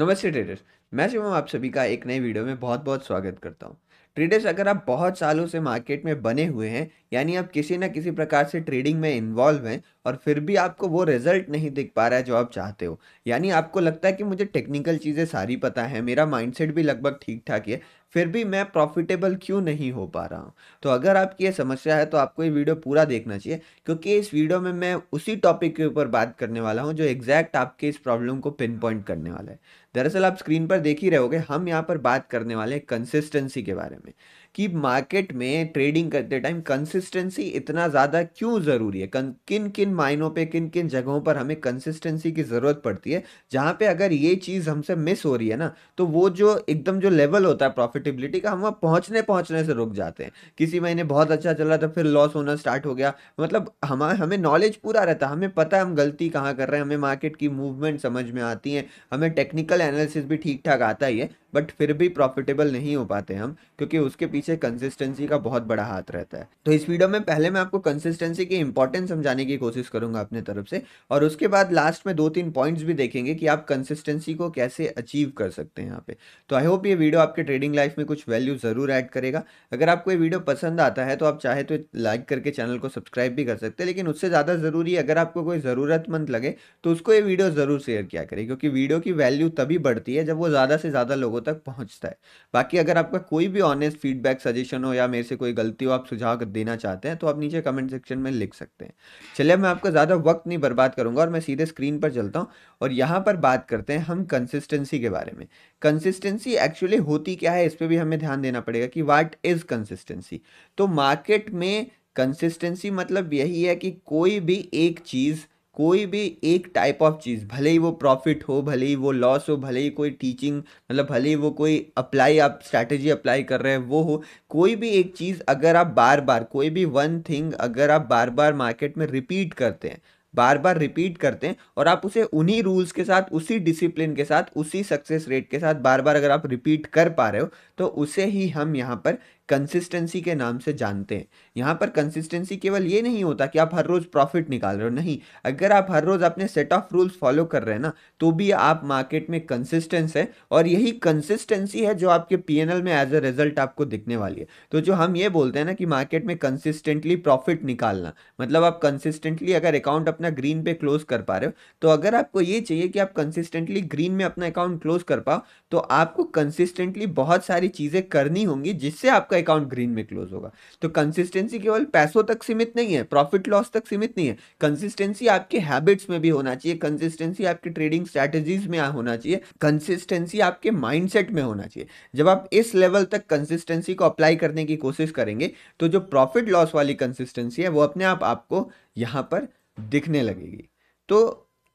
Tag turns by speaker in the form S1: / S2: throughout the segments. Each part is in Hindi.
S1: नमस्ते ट्रेडर्स मैं शिवम आप सभी का एक नए वीडियो में बहुत बहुत स्वागत करता हूँ ट्रेडर्स अगर आप बहुत सालों से मार्केट में बने हुए हैं यानी आप किसी ना किसी प्रकार से ट्रेडिंग में इन्वॉल्व हैं और फिर भी आपको वो रिजल्ट नहीं दिख पा रहा है जो आप चाहते हो यानी आपको लगता है कि मुझे टेक्निकल चीज़ें सारी पता है मेरा माइंडसेट भी लगभग ठीक ठाक है फिर भी मैं प्रॉफिटेबल क्यों नहीं हो पा रहा हूँ तो अगर आपकी ये समस्या है तो आपको ये वीडियो पूरा देखना चाहिए क्योंकि इस वीडियो में मैं उसी टॉपिक के ऊपर बात करने वाला हूँ जो एग्जैक्ट आपके इस प्रॉब्लम को पिन पॉइंट करने वाला है दरअसल आप स्क्रीन पर देख ही रहोगे हम यहाँ पर बात करने वाले हैं कंसिस्टेंसी के बारे में कि मार्केट में ट्रेडिंग करते टाइम कंसिस्टेंसी इतना ज़्यादा क्यों ज़रूरी है किन किन मायनों पे किन किन जगहों पर हमें कंसिस्टेंसी की ज़रूरत पड़ती है जहाँ पे अगर ये चीज़ हमसे मिस हो रही है ना तो वो जो एकदम जो लेवल होता है प्रॉफिटेबिलिटी का हम वहाँ पहुँचने पहुँचने से रुक जाते हैं किसी महीने बहुत अच्छा चल रहा था तो फिर लॉस होना स्टार्ट हो गया मतलब हम हमें नॉलेज पूरा रहता है हमें पता है हम गलती कहाँ कर रहे हैं हमें मार्केट की मूवमेंट समझ में आती है हमें टेक्निकल एनालिसिस भी ठीक ठाक आता ही है बट फिर भी प्रॉफिटेबल नहीं हो पाते हम क्योंकि उसके पीछे कंसिस्टेंसी का बहुत बड़ा हाथ रहता है तो इस वीडियो में पहले मैं आपको कंसिस्टेंसी की इंपॉर्टेंस समझाने की कोशिश करूंगा अपने तरफ से और उसके बाद लास्ट में दो तीन पॉइंट्स भी देखेंगे कि आप कंसिस्टेंसी को कैसे अचीव कर सकते हैं यहाँ पे तो आई होप ये वीडियो आपके ट्रेडिंग लाइफ में कुछ वैल्यू ज़रूर ऐड करेगा अगर आपको ये वीडियो पसंद आता है तो आप चाहे तो लाइक करके चैनल को सब्सक्राइब भी कर सकते हैं लेकिन उससे ज़्यादा ज़रूरी अगर आपको कोई ज़रूरतमंद लगे तो उसको ये वीडियो ज़रूर शेयर किया करें क्योंकि वीडियो की वैल्यू तभी बढ़ती है जब वो ज़्यादा से ज़्यादा लोगों लोगों तक पहुंचता है बाकी अगर आपका कोई भी ऑनेस्ट फीडबैक सजेशन हो या मेरे से कोई गलती हो आप सुझाव देना चाहते हैं तो आप नीचे कमेंट सेक्शन में लिख सकते हैं चलिए मैं आपका ज़्यादा वक्त नहीं बर्बाद करूँगा और मैं सीधे स्क्रीन पर चलता हूँ और यहाँ पर बात करते हैं हम कंसिस्टेंसी के बारे में कंसिस्टेंसी एक्चुअली होती क्या है इस पर भी हमें ध्यान देना पड़ेगा कि वाट इज़ कंसिस्टेंसी तो मार्केट में कंसिस्टेंसी मतलब यही है कि कोई भी एक चीज़ कोई भी एक टाइप ऑफ चीज़ भले ही वो प्रॉफिट हो भले ही वो लॉस हो भले ही कोई टीचिंग मतलब भले ही वो कोई अप्लाई आप स्ट्रैटेजी अप्लाई कर रहे हैं वो हो कोई भी एक चीज़ अगर आप बार बार कोई भी वन थिंग अगर आप बार बार मार्केट में रिपीट करते हैं बार बार रिपीट करते हैं और आप उसे उन्हीं रूल्स के साथ उसी डिसिप्लिन के साथ उसी सक्सेस रेट के साथ बार बार अगर आप रिपीट कर पा रहे हो तो उसे ही हम यहाँ पर कंसिस्टेंसी के नाम से जानते हैं यहाँ पर कंसिस्टेंसी केवल ये नहीं होता कि आप हर रोज़ प्रॉफिट निकाल रहे हो नहीं अगर आप हर रोज़ अपने सेट ऑफ रूल्स फॉलो कर रहे हैं ना तो भी आप मार्केट में कंसिस्टेंस है और यही कंसिस्टेंसी है जो आपके पी में एज अ रिजल्ट आपको दिखने वाली है तो जो हम ये बोलते हैं ना कि मार्केट में कंसिस्टेंटली प्रॉफिट निकालना मतलब आप कंसिस्टेंटली अगर अकाउंट अपना ग्रीन पे क्लोज कर पा रहे हो तो अगर आपको ये चाहिए कि आप कंसिस्टेंटली ग्रीन में अपना अकाउंट क्लोज कर पाओ तो आपको कंसिस्टेंटली बहुत सारी चीज़ें करनी होंगी जिससे आपका आपका अकाउंट ग्रीन में क्लोज होगा तो कंसिस्टेंसी केवल पैसों तक सीमित नहीं है प्रॉफिट लॉस तक सीमित नहीं है कंसिस्टेंसी आपके हैबिट्स में भी होना चाहिए कंसिस्टेंसी आपके ट्रेडिंग स्ट्रेटेजीज में होना चाहिए कंसिस्टेंसी आपके माइंडसेट में होना चाहिए जब आप इस लेवल तक कंसिस्टेंसी को अप्लाई करने की कोशिश करेंगे तो जो प्रॉफिट लॉस वाली कंसिस्टेंसी है वो अपने आप आपको यहाँ पर दिखने लगेगी तो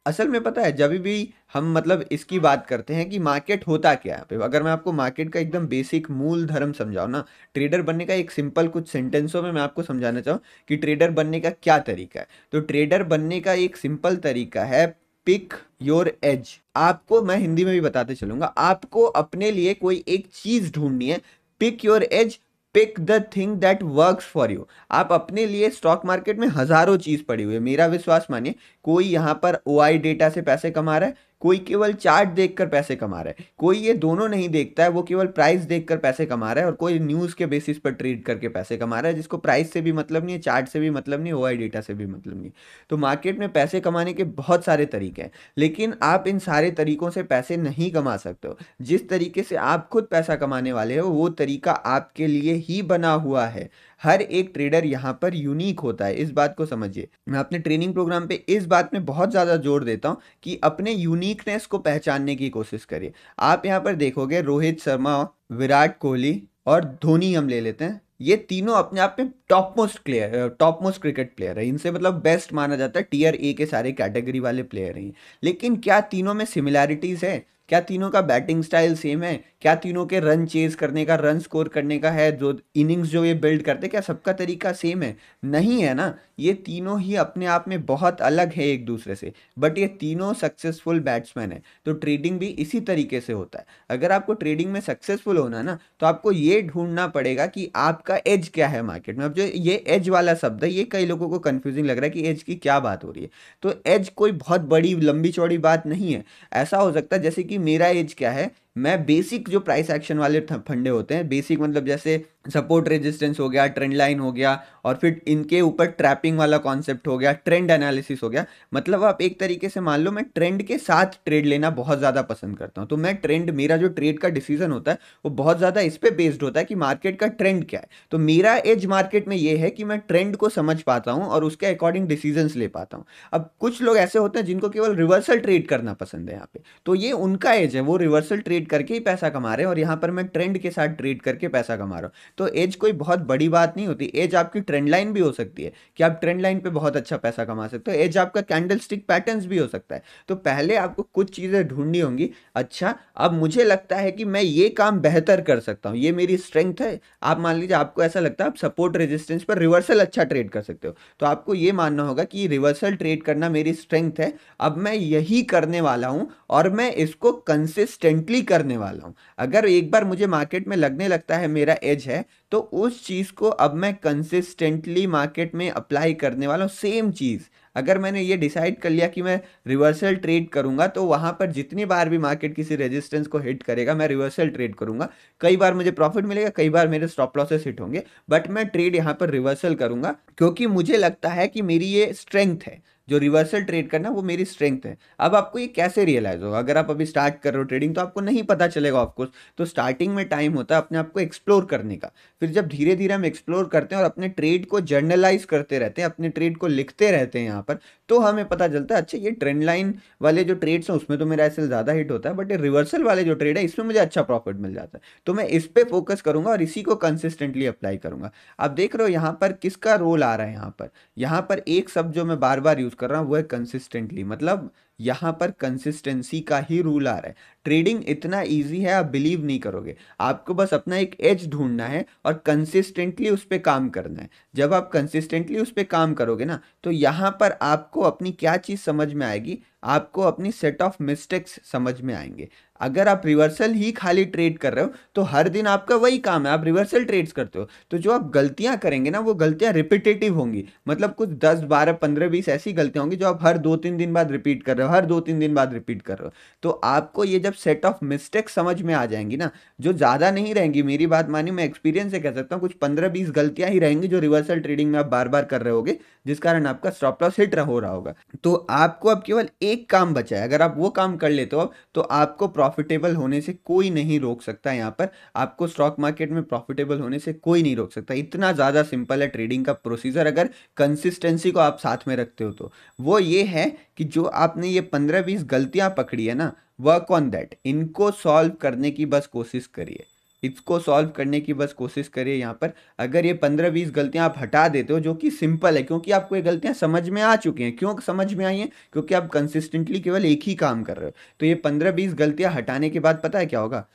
S1: असल में पता है जब भी हम मतलब इसकी बात करते हैं कि मार्केट होता क्या है अगर मैं आपको मार्केट का एकदम बेसिक मूल धर्म समझाऊँ ना ट्रेडर बनने का एक सिंपल कुछ सेंटेंसों में मैं आपको समझाना चाहूँ कि ट्रेडर बनने का क्या तरीका है तो ट्रेडर बनने का एक सिंपल तरीका है पिक योर एज आपको मैं हिंदी में भी बताते चलूंगा आपको अपने लिए कोई एक चीज ढूंढनी है pick your edge pick the thing that works for you आप अपने लिए स्टॉक मार्केट में हज़ारों चीज़ पड़ी हुई है मेरा विश्वास मानिए कोई यहाँ पर ओ डेटा से पैसे कमा रहा है कोई केवल चार्ट देखकर पैसे कमा रहा है कोई ये दोनों नहीं देखता है वो केवल प्राइस देखकर पैसे कमा रहा है और कोई न्यूज़ के बेसिस पर ट्रेड करके पैसे कमा रहा है जिसको प्राइस से भी मतलब नहीं है चार्ट से भी मतलब नहीं है डेटा से भी मतलब नहीं तो मार्केट में पैसे कमाने के बहुत सारे तरीके हैं लेकिन आप इन सारे तरीकों से पैसे नहीं कमा सकते हो जिस तरीके से आप खुद पैसा कमाने वाले हो वो तरीका आपके लिए ही बना हुआ है हर एक ट्रेडर यहाँ पर यूनिक होता है इस बात को समझिए मैं अपने ट्रेनिंग प्रोग्राम पे इस बात में बहुत ज़्यादा जोर देता हूँ कि अपने यूनिकनेस को पहचानने की कोशिश करिए आप यहाँ पर देखोगे रोहित शर्मा विराट कोहली और धोनी हम ले लेते हैं ये तीनों अपने आप में top most player top most cricket player है इनसे मतलब बेस्ट माना जाता है टीयर ए के सारे कैटेगरी वाले प्लेयर हैं लेकिन क्या तीनों में सिमिलैरिटीज़ है क्या तीनों का बैटिंग स्टाइल सेम है क्या तीनों के रन चेज करने का रन स्कोर करने का है जो इनिंग्स जो ये बिल्ड करते क्या सबका तरीका सेम है नहीं है ना ये तीनों ही अपने आप में बहुत अलग है एक दूसरे से बट ये तीनों सक्सेसफुल बैट्समैन है तो ट्रेडिंग भी इसी तरीके से होता है अगर आपको ट्रेडिंग में सक्सेसफुल होना ना तो आपको ये ढूंढना पड़ेगा कि आपका एज क्या है मार्केट में अब जो ये एज वाला शब्द है ये कई लोगों को कन्फ्यूजिंग लग रहा है कि एज की क्या बात हो रही है तो एज कोई बहुत बड़ी लंबी चौड़ी बात नहीं है ऐसा हो सकता जैसे कि कि मेरा एज क्या है मैं बेसिक जो प्राइस एक्शन वाले फंडे होते हैं बेसिक मतलब जैसे सपोर्ट रेजिस्टेंस हो गया ट्रेंड लाइन हो गया और फिर इनके ऊपर ट्रैपिंग वाला कॉन्सेप्ट हो गया ट्रेंड एनालिसिस हो गया मतलब आप एक तरीके से मान लो मैं ट्रेंड के साथ ट्रेड लेना बहुत ज़्यादा पसंद करता हूँ तो मैं ट्रेंड मेरा जो ट्रेड का डिसीजन होता है वो बहुत ज़्यादा इस पर बेस्ड होता है कि मार्केट का ट्रेंड क्या है तो मेरा एज मार्केट में ये है कि मैं ट्रेंड को समझ पाता हूँ और उसके अकॉर्डिंग डिसीजनस ले पाता हूँ अब कुछ लोग ऐसे होते हैं जिनको केवल रिवर्सल ट्रेड करना पसंद है यहाँ पे तो ये उनका एज है वो रिवर्सल ट्रेड ट्रेड करके ही पैसा कमा रहे हैं और यहाँ पर मैं ट्रेंड के साथ ट्रेड करके पैसा कमा रहा हूँ तो एज कोई बहुत बड़ी बात नहीं होती एज आपकी ट्रेंड लाइन भी हो सकती है कि आप ट्रेंड लाइन पे बहुत अच्छा पैसा कमा सकते हो एज आपका कैंडल स्टिक भी हो सकता है तो पहले आपको कुछ चीज़ें ढूंढनी होंगी अच्छा अब मुझे लगता है कि मैं ये काम बेहतर कर सकता हूँ ये मेरी स्ट्रेंथ है आप मान लीजिए आपको ऐसा लगता है आप सपोर्ट रेजिस्टेंस पर रिवर्सल अच्छा ट्रेड कर सकते हो तो आपको ये मानना होगा कि रिवर्सल ट्रेड करना मेरी स्ट्रेंथ है अब मैं यही करने वाला हूँ और मैं इसको कंसिस्टेंटली करने वाला हूँ अगर एक बार मुझे मार्केट में लगने लगता है मेरा एज है तो उस चीज़ को अब मैं कंसिस्टेंटली मार्केट में अप्लाई करने वाला हूँ सेम चीज़ अगर मैंने ये डिसाइड कर लिया कि मैं रिवर्सल ट्रेड करूंगा तो वहाँ पर जितनी बार भी मार्केट किसी रेजिस्टेंस को हिट करेगा मैं रिवर्सल ट्रेड करूंगा कई बार मुझे प्रॉफिट मिलेगा कई बार मेरे स्टॉप लॉसेस हिट होंगे बट मैं ट्रेड यहाँ पर रिवर्सल करूंगा क्योंकि मुझे लगता है कि मेरी ये स्ट्रेंथ है जो रिवर्सल ट्रेड करना वो मेरी स्ट्रेंथ है अब आपको ये कैसे रियलाइज़ होगा अगर आप अभी स्टार्ट कर रहे हो ट्रेडिंग तो आपको नहीं पता चलेगा ऑफकोर्स तो स्टार्टिंग में टाइम होता है अपने आप को एक्सप्लोर करने का फिर जब धीरे धीरे हम एक्सप्लोर करते हैं और अपने ट्रेड को जर्नलाइज करते रहते हैं अपने ट्रेड को लिखते रहते हैं यहाँ पर तो हमें पता चलता है अच्छा ये ट्रेंड लाइन वाले जो ट्रेड्स हैं उसमें तो मेरा ऐसे ज़्यादा हिट होता है बट ये रिवर्सल वाले जो ट्रेड है इसमें मुझे अच्छा प्रॉफिट मिल जाता है तो मैं इस पर फोकस करूँगा और इसी को कंसिस्टेंटली अप्लाई करूँगा आप देख रहे हो यहाँ पर किसका रोल आ रहा है यहाँ पर यहाँ पर एक शब्द जो मैं बार बार यूज़ यूज़ कर रहा हूँ वो है कंसिस्टेंटली मतलब यहाँ पर कंसिस्टेंसी का ही रूल आ रहा है ट्रेडिंग इतना इजी है आप बिलीव नहीं करोगे आपको बस अपना एक एज ढूंढना है और कंसिस्टेंटली उस पर काम करना है जब आप कंसिस्टेंटली उस पर काम करोगे ना तो यहाँ पर आपको अपनी क्या चीज़ समझ में आएगी आपको अपनी सेट ऑफ मिस्टेक्स समझ में आएंगे अगर आप रिवर्सल ही खाली ट्रेड कर रहे हो तो हर दिन आपका वही काम है आप रिवर्सल ट्रेड्स करते हो तो जो आप गलतियां करेंगे ना वो गलतियां रिपीटेटिव होंगी मतलब कुछ दस बारह पंद्रह बीस ऐसी गलतियाँ होंगी जो आप हर दो तीन दिन बाद रिपीट कर रहे हो हर दो तीन दिन बाद रिपीट कर रहे हो तो आपको ये जब सेट ऑफ मिस्टेक्स समझ में आ जाएंगी ना जो ज़्यादा नहीं रहेंगी मेरी बात मानी मैं एक्सपीरियंस से कह सकता हूँ कुछ पंद्रह बीस गलतियाँ ही रहेंगी जो रिवर्सल ट्रेडिंग में आप बार बार कर रहे होगे जिस कारण आपका स्टॉप लॉस हिट हो रहा होगा तो आपको अब केवल एक काम बचा है अगर आप वो काम कर लेते हो तो आपको प्रॉफिट प्रॉफिटेबल होने से कोई नहीं रोक सकता यहाँ पर आपको स्टॉक मार्केट में प्रॉफिटेबल होने से कोई नहीं रोक सकता इतना ज़्यादा सिंपल है ट्रेडिंग का प्रोसीजर अगर कंसिस्टेंसी को आप साथ में रखते हो तो वो ये है कि जो आपने ये पंद्रह बीस गलतियाँ पकड़ी है ना वर्क ऑन दैट इनको सॉल्व करने की बस कोशिश करिए इसको सॉल्व करने की बस कोशिश करिए यहाँ पर अगर ये पंद्रह बीस गलतियाँ आप हटा देते हो जो कि सिंपल है क्योंकि आपको ये गलतियाँ समझ में आ चुकी हैं क्यों समझ में आई हैं क्योंकि आप कंसिस्टेंटली केवल एक ही काम कर रहे हो तो ये पंद्रह बीस गलतियाँ हटाने के बाद पता है क्या होगा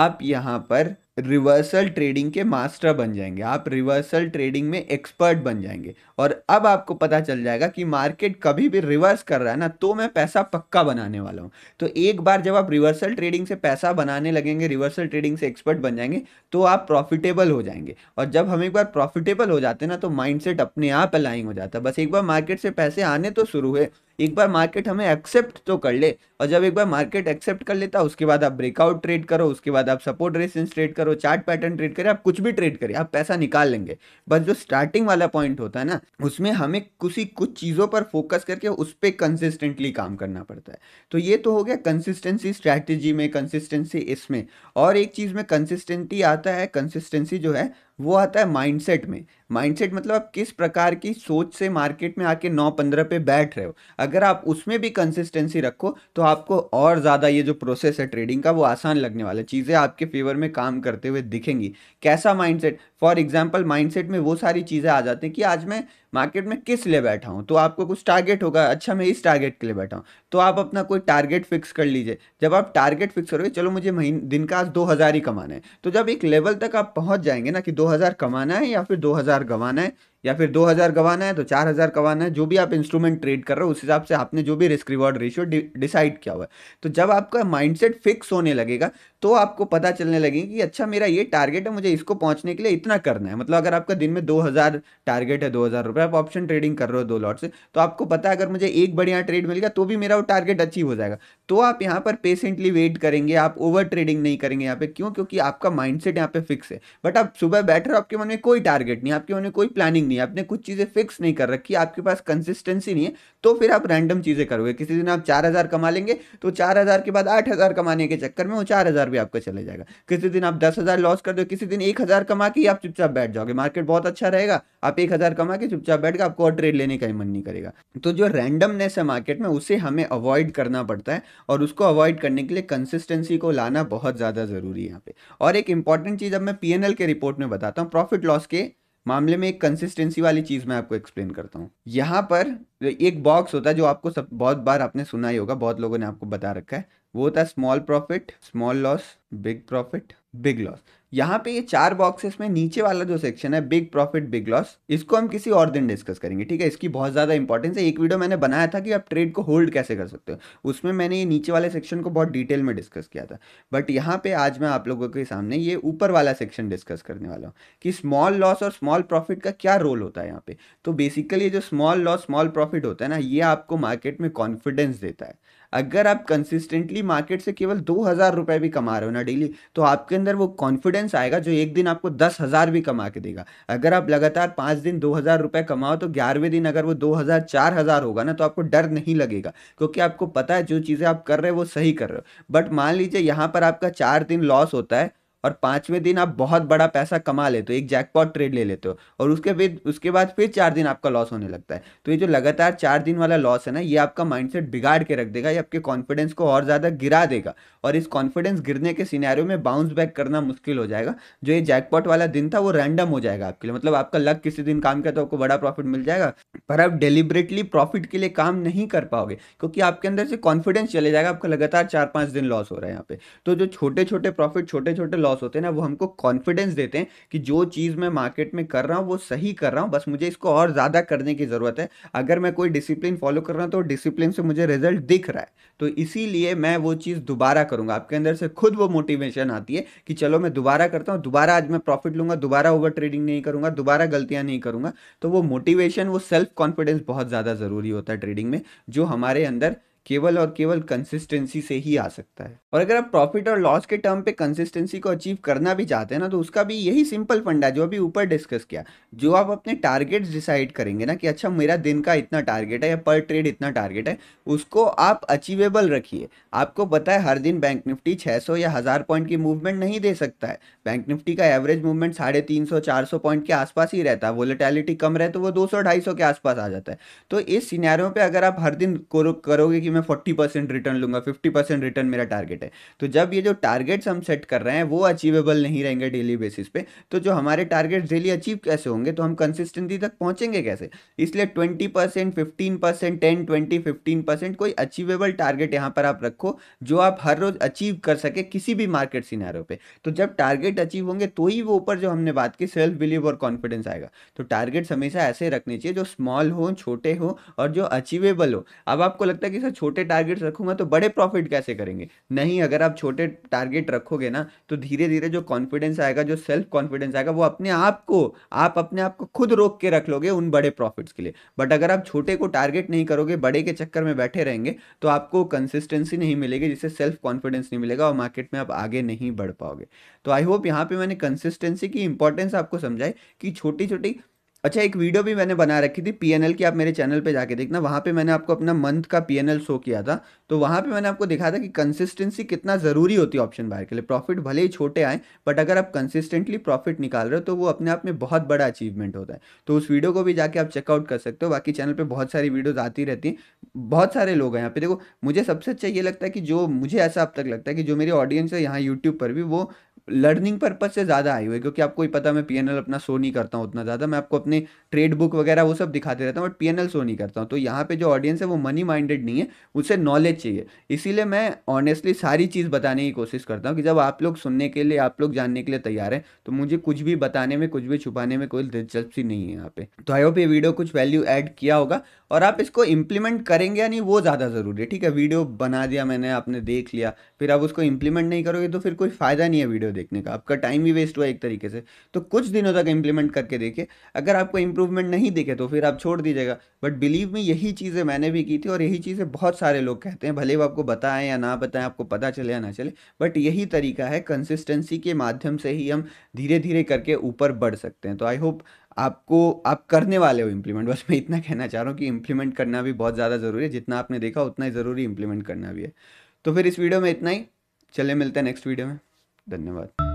S1: आप यहाँ पर रिवर्सल ट्रेडिंग के मास्टर बन जाएंगे आप रिवर्सल ट्रेडिंग में एक्सपर्ट बन जाएंगे और अब आपको पता चल जाएगा कि मार्केट कभी भी रिवर्स कर रहा है ना तो मैं पैसा पक्का बनाने वाला हूँ तो एक बार जब आप रिवर्सल ट्रेडिंग से पैसा बनाने लगेंगे रिवर्सल ट्रेडिंग से एक्सपर्ट बन जाएंगे तो आप प्रॉफिटेबल हो जाएंगे और जब हम एक बार प्रॉफिटेबल हो जाते हैं ना तो माइंड अपने आप अलाइंग हो जाता है बस एक बार मार्केट से पैसे आने तो शुरू हुए एक बार मार्केट हमें एक्सेप्ट तो कर ले और जब एक बार मार्केट एक्सेप्ट कर लेता उसके बाद आप ब्रेकआउट ट्रेड करो उसके बाद आप सपोर्ट रेसेंस ट्रेड करो चार्ट पैटर्न ट्रेड करें आप कुछ भी ट्रेड करें आप पैसा निकाल लेंगे बस जो स्टार्टिंग वाला पॉइंट होता है ना उसमें हमें कुछ कुछ चीज़ों पर फोकस करके उस पर कंसिस्टेंटली काम करना पड़ता है तो ये तो हो गया कंसिस्टेंसी स्ट्रैटेजी में कंसिस्टेंसी इसमें और एक चीज़ में कंसिस्टेंटी आता है कंसिस्टेंसी जो है वो आता है माइंडसेट में माइंडसेट मतलब आप किस प्रकार की सोच से मार्केट में आके नौ पंद्रह पे बैठ रहे हो अगर आप उसमें भी कंसिस्टेंसी रखो तो आपको और ज़्यादा ये जो प्रोसेस है ट्रेडिंग का वो आसान लगने वाला चीज़ें आपके फेवर में काम करते हुए दिखेंगी कैसा माइंडसेट फॉर एग्जाम्पल माइंडसेट में वो सारी चीज़ें आ जाती हैं कि आज मैं मार्केट में किस लिए बैठा हूँ तो आपको कुछ टारगेट होगा अच्छा मैं इस टारगेट के लिए बैठा हूँ तो आप अपना कोई टारगेट फिक्स कर लीजिए जब आप टारगेट फिक्स करोगे चलो मुझे महीने दिन का आज दो हज़ार ही कमाना है तो जब एक लेवल तक आप पहुँच जाएंगे ना कि दो 2000 कमाना है या फिर 2000 गंवाना है या फिर दो हज़ार गंवाना है तो चार हज़ार गवाना है जो भी आप इंस्ट्रूमेंट ट्रेड कर रहे हो उस हिसाब से आपने जो भी रिस्क रिवॉर्ड रेशियो डिसाइड किया हुआ है तो जब आपका माइंडसेट फिक्स होने लगेगा तो आपको पता चलने लगेगा कि अच्छा मेरा ये टारगेट है मुझे इसको पहुंचने के लिए इतना करना है मतलब अगर आपका दिन में दो हज़ार टारगेट है दो हज़ार रुपये आप ऑप्शन ट्रेडिंग कर रहे हो दो लॉट से तो आपको पता है अगर मुझे एक बढ़िया ट्रेड मिल गया तो भी मेरा वो टारगेट अचीव हो जाएगा तो आप यहाँ पर पेशेंटली वेट करेंगे आप ओवर ट्रेडिंग नहीं करेंगे यहाँ पे क्यों क्योंकि आपका माइंड यहाँ पे फिक्स है बट आप सुबह बैठ रहे हो आपके मन में कोई टारगेट नहीं आपके मन में कोई प्लानिंग नहीं नहीं है आपने कुछ चीज़ें फिक्स नहीं कर रखी आपके पास कंसिस्टेंसी नहीं है तो फिर आप रैंडम चीज़ें करोगे किसी दिन आप चार हज़ार कमा लेंगे तो चार हज़ार के बाद आठ हज़ार कमाने के चक्कर में वो चार हज़ार भी आपका चले जाएगा किसी दिन आप दस हज़ार लॉस कर दो किसी दिन एक हज़ार कमा के आप चुपचाप बैठ जाओगे मार्केट बहुत अच्छा रहेगा आप एक हज़ार कमा के चुपचाप बैठ गए आपको और ट्रेड लेने का ही मन नहीं करेगा तो जो रैंडमनेस है मार्केट में उसे हमें अवॉइड करना पड़ता है और उसको अवॉइड करने के लिए कंसिस्टेंसी को लाना बहुत ज़्यादा ज़रूरी है यहाँ पे और एक इंपॉर्टेंट चीज़ अब मैं पी के रिपोर्ट में बताता हूँ प्रॉफिट लॉस के मामले में एक कंसिस्टेंसी वाली चीज़ मैं आपको एक्सप्लेन करता हूँ यहाँ पर एक बॉक्स होता है जो आपको सब बहुत बार आपने सुना ही होगा बहुत लोगों ने आपको बता रखा है वो होता है small profit small loss big profit big loss यहाँ पे ये चार बॉक्सेस में नीचे वाला जो सेक्शन है बिग प्रॉफिट बिग लॉस इसको हम किसी और दिन डिस्कस करेंगे ठीक है इसकी बहुत ज़्यादा इंपॉर्टेंस है एक वीडियो मैंने बनाया था कि आप ट्रेड को होल्ड कैसे कर सकते हो उसमें मैंने ये नीचे वाले सेक्शन को बहुत डिटेल में डिस्कस किया था बट यहाँ पे आज मैं आप लोगों के सामने ये ऊपर वाला सेक्शन डिस्कस करने वाला हूँ कि स्मॉल लॉस और स्मॉल प्रॉफिट का क्या रोल होता है यहाँ पे तो बेसिकली जो स्मॉल लॉस स्मॉल प्रॉफिट होता है ना ये आपको मार्केट में कॉन्फिडेंस देता है अगर आप कंसिस्टेंटली मार्केट से केवल दो हज़ार रुपए भी कमा रहे हो ना डेली तो आपके अंदर वो कॉन्फिडेंस कॉन्फिडेंस आएगा जो एक दिन आपको दस हज़ार भी कमा के देगा अगर आप लगातार पाँच दिन दो हज़ार रुपये कमाओ तो ग्यारहवें दिन अगर वो दो हज़ार चार हज़ार होगा ना तो आपको डर नहीं लगेगा क्योंकि आपको पता है जो चीज़ें आप कर रहे हो वो सही कर रहे हो बट मान लीजिए यहाँ पर आपका चार दिन लॉस होता है और पांचवें दिन आप बहुत बड़ा पैसा कमा लेते हो एक जैकपॉट ट्रेड ले लेते हो और उसके बाद उसके बाद फिर चार दिन आपका लॉस होने लगता है तो ये जो लगातार चार दिन वाला लॉस है ना ये आपका माइंडसेट बिगाड़ के रख देगा ये आपके कॉन्फिडेंस को और ज़्यादा गिरा देगा और इस कॉन्फिडेंस गिरने के सिनेरियो में बाउंस बैक करना मुश्किल हो जाएगा जो ये जैकपॉट वाला दिन था वो रैंडम हो जाएगा आपके लिए मतलब आपका लक किसी दिन काम किया तो आपको बड़ा प्रॉफिट मिल जाएगा पर आप डिलिबरेटली प्रॉफिट के लिए काम नहीं कर पाओगे क्योंकि आपके अंदर से कॉन्फिडेंस चले जाएगा आपका लगातार चार पाँच दिन लॉस हो रहा है यहाँ पे तो जो छोटे छोटे प्रॉफिट छोटे छोटे लॉस लॉस होते हैं ना वो हमको कॉन्फिडेंस देते हैं कि जो चीज़ मैं मार्केट में कर रहा हूँ वो सही कर रहा हूँ बस मुझे इसको और ज़्यादा करने की ज़रूरत है अगर मैं कोई डिसिप्लिन फॉलो कर रहा हूँ तो डिसिप्लिन से मुझे रिजल्ट दिख रहा है तो इसीलिए मैं वो चीज़ दोबारा करूँगा आपके अंदर से खुद वो मोटिवेशन आती है कि चलो मैं दोबारा करता हूँ दोबारा आज मैं प्रॉफिट लूँगा दोबारा ओवर ट्रेडिंग नहीं करूँगा दोबारा गलतियाँ नहीं करूँगा तो वो मोटिवेशन वो सेल्फ कॉन्फिडेंस बहुत ज़्यादा ज़रूरी होता है ट्रेडिंग में जो हमारे अंदर केवल और केवल कंसिस्टेंसी से ही आ सकता है और अगर आप प्रॉफिट और लॉस के टर्म पे कंसिस्टेंसी को अचीव करना भी चाहते हैं ना तो उसका भी यही सिंपल फंडा जो अभी ऊपर डिस्कस किया जो आप अपने टारगेट्स डिसाइड करेंगे ना कि अच्छा मेरा दिन का इतना टारगेट है या पर ट्रेड इतना टारगेट है उसको आप अचीवेबल रखिए आपको पता है हर दिन बैंक निफ्टी छः या हज़ार पॉइंट की मूवमेंट नहीं दे सकता है बैंक निफ्टी का एवरेज मूवमेंट साढ़े तीन सौ चार सौ पॉइंट के आसपास ही रहता है वोलेटैलिटी कम रहे तो वो दो सौ ढाई सौ के आसपास आ जाता है तो इस सीनारियों पर अगर आप हर दिन करोगे कि मैं फोर्टी परसेंट रिटर्न लूंगा फिफ्टी परसेंट रिटर्न मेरा टारगेट है तो जब ये जो टारगेट्स हम सेट कर रहे हैं वो अचीवेबल नहीं रहेंगे डेली बेसिस पे तो जो हमारे टारगेट्स डेली अचीव कैसे होंगे तो हम कंसिस्टेंसी तक पहुंचेंगे कैसे इसलिए twenty percent fifteen percent ten twenty fifteen percent कोई अचीवेबल टारगेट यहाँ पर आप रखो जो आप हर रोज़ अचीव कर सके किसी भी मार्केट सिनारो पर तो जब टारगेट अचीव होंगे तो ही वो ऊपर जो हमने बात की सेल्फ बिलीव और कॉन्फिडेंस आएगा तो टारगेट्स हमेशा ऐसे रखने चाहिए जो स्मॉल हो छोटे हो और जो अचीवेबल हो अब आपको लगता है कि सर छोटे टारगेट्स रखूंगा तो बड़े प्रॉफिट कैसे करेंगे नहीं अगर आप छोटे टारगेट रखोगे ना तो धीरे धीरे जो कॉन्फिडेंस आएगा जो सेल्फ कॉन्फिडेंस आएगा वो अपने आप को आप अपने आप को खुद रोक के रख लोगे उन बड़े प्रॉफिट्स के लिए बट अगर आप छोटे को टारगेट नहीं करोगे बड़े के चक्कर में बैठे रहेंगे तो आपको कंसिस्टेंसी नहीं मिलेगी जिससे सेल्फ कॉन्फिडेंस नहीं मिलेगा और मार्केट में आप आगे नहीं बढ़ पाओगे तो आई होप यहाँ पे मैंने कंसिस्टेंसी की इंपॉर्टेंस आपको समझाई कि छोटी छोटी अच्छा एक वीडियो भी मैंने बना रखी थी पीएनएल की आप मेरे चैनल पे जाके देखना वहाँ पे मैंने आपको अपना मंथ का पीएनएल शो किया था तो वहाँ पे मैंने आपको दिखा था कि कंसिस्टेंसी कितना ज़रूरी होती है ऑप्शन बायर के लिए प्रॉफिट भले ही छोटे आए बट अगर आप कंसिस्टेंटली प्रॉफिट निकाल रहे हो तो वो अपने आप में बहुत बड़ा अचीवमेंट होता है तो उस वीडियो को भी जाके आप चेकआउट कर सकते हो बाकी चैनल पर बहुत सारी वीडियोज़ आती रहती हैं बहुत सारे लोग हैं यहाँ पे देखो मुझे सबसे अच्छा ये लगता है कि जो मुझे ऐसा अब तक लगता है कि जो मेरी ऑडियंस है यहाँ यूट्यूब पर भी वो लर्निंग पर्पज़ से ज़्यादा आई हुई है क्योंकि आपको ही पता मैं पी अपना शो नहीं करता हूँ उतना ज़्यादा मैं आपको अपने अपने ट्रेड बुक वगैरह वो सब दिखाते रहता हूँ बट पी एन शो नहीं करता हूँ तो यहाँ पे जो ऑडियंस है वो मनी माइंडेड नहीं है उसे नॉलेज चाहिए इसीलिए मैं ऑनेस्टली सारी चीज़ बताने की कोशिश करता हूँ कि जब आप लोग सुनने के लिए आप लोग जानने के लिए तैयार हैं तो मुझे कुछ भी बताने में कुछ भी छुपाने में कोई दिलचस्पी नहीं है यहाँ पे तो आई होप ये वीडियो कुछ वैल्यू ऐड किया होगा और आप इसको इम्प्लीमेंट करेंगे या नहीं वो ज़्यादा ज़रूरी है ठीक है वीडियो बना दिया मैंने आपने देख लिया फिर आप उसको इम्प्लीमेंट नहीं करोगे तो फिर कोई फ़ायदा नहीं है वीडियो देखने का आपका टाइम भी वेस्ट हुआ एक तरीके से तो कुछ दिनों तक इम्प्लीमेंट करके देखिए अगर अगर आपको इम्प्रूवमेंट नहीं दिखे तो फिर आप छोड़ दीजिएगा बट बिलीव में यही चीज़ें मैंने भी की थी और यही चीज़ें बहुत सारे लोग कहते हैं भले वो आपको बताएं या ना बताएं आपको पता चले या ना चले बट यही तरीका है कंसिस्टेंसी के माध्यम से ही हम धीरे धीरे करके ऊपर बढ़ सकते हैं तो आई होप आपको आप करने वाले हो इम्प्लीमेंट बस मैं इतना कहना चाह रहा हूँ कि इम्प्लीमेंट करना भी बहुत ज़्यादा ज़रूरी है जितना आपने देखा उतना ही ज़रूरी इम्प्लीमेंट करना भी है तो फिर इस वीडियो में इतना ही चले मिलते हैं नेक्स्ट वीडियो में धन्यवाद